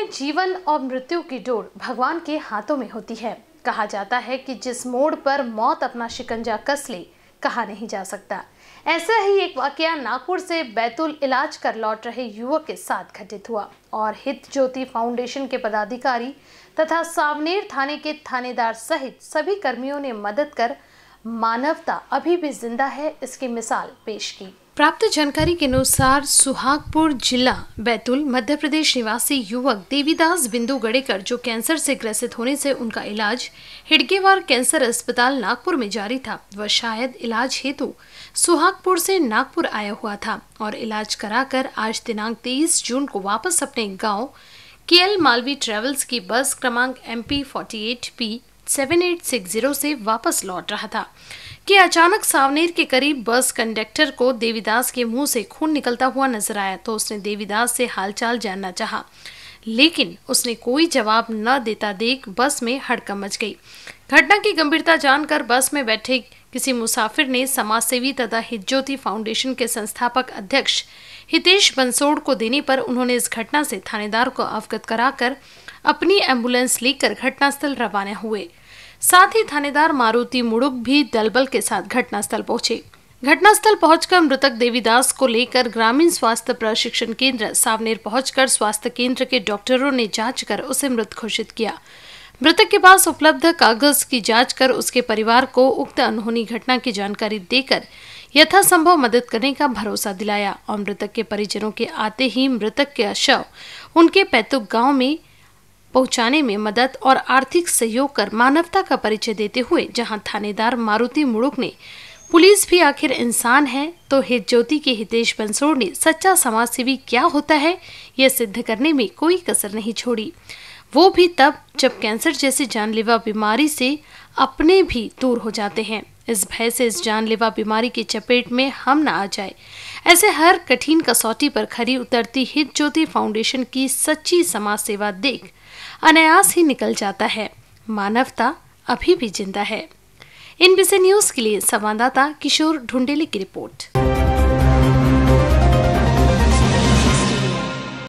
में जीवन और मृत्यु की डोर भगवान के हाथों में होती है कहा जाता है कि जिस मोड़ पर मौत अपना शिकंजा कस ले कहा नहीं जा सकता ऐसा ही एक वाक्य नागपुर से बैतूल इलाज कर लौट रहे युवक के साथ घटित हुआ और हित ज्योति फाउंडेशन के पदाधिकारी तथा सावनेर थाने के थानेदार सहित सभी कर्मियों ने मदद कर मानवता अभी भी जिंदा है इसकी मिसाल पेश की प्राप्त जानकारी के अनुसार सुहागपुर जिला बैतूल मध्य प्रदेश निवासी युवक देवीदास बिंदु गड़ेकर जो कैंसर से ग्रसित होने से उनका इलाज हिडगेवार कैंसर अस्पताल नागपुर में जारी था वह शायद इलाज हेतु सुहागपुर से नागपुर आया हुआ था और इलाज कराकर आज दिनांक 23 जून को वापस अपने गांव केएल मालवी ट्रेवल्स की बस क्रमांक M P forty eight P 7860 से वापस लौट रहा था कि अचानक सावनेर के करीब बस कंडक्टर को देवीदास के मुंह से खून निकलता हुआ नजर आया तो उसने देवीदास से हालचाल जानना चाहा लेकिन उसने कोई जवाब न देता देख बस में हड़कम मच गई घटना की गंभीरता जानकर बस में बैठे किसी मुसाफिर ने समाजसेवी तथा हिज्योति फाउंडेशन के संस्थापक अध्यक्ष हितेश बंसोड़ को देने पर उन्होंने इस घटना से थानेदार को अवगत कराकर अपनी एम्बुलेंस लेकर घटनास्थल रवाना हुए साथ ही थानेदार मारुति मुड़ुक भी दलबल के साथ घटनास्थल पहुंचे घटनास्थल पहुंचकर मृतक देवीदास को लेकर ग्रामीण स्वास्थ्य प्रशिक्षण केंद्र सावनेर पहुंचकर स्वास्थ्य केंद्र के डॉक्टरों ने जांच कर उसे मृत घोषित किया मृतक के पास उपलब्ध कागज की जांच कर उसके परिवार को उक्त अनहोनी घटना की जानकारी देकर यथासंभव मदद करने का भरोसा दिलाया और मृतक के परिजनों के आते ही मृतक के शव उनके पैतुक गांव में पहुंचाने में मदद और आर्थिक सहयोग कर मानवता का परिचय देते हुए जहां थानेदार मारुति मुड़ुक ने पुलिस भी आखिर इंसान है तो हित ज्योति के हितेश बंसोड़ ने सच्चा समाज सेवी क्या होता है यह सिद्ध करने में कोई कसर नहीं छोड़ी वो भी तब जब कैंसर जैसी जानलेवा बीमारी से अपने भी दूर हो जाते हैं इस भय से इस जानलेवा बीमारी की चपेट में हम ना आ जाए ऐसे हर कठिन कसौटी पर खरी उतरती हित ज्योति फाउंडेशन की सच्ची समाज सेवा देख अनायास ही निकल जाता है मानवता अभी भी जिंदा है इन बीसी न्यूज के लिए संवाददाता किशोर ढुंडेले की रिपोर्ट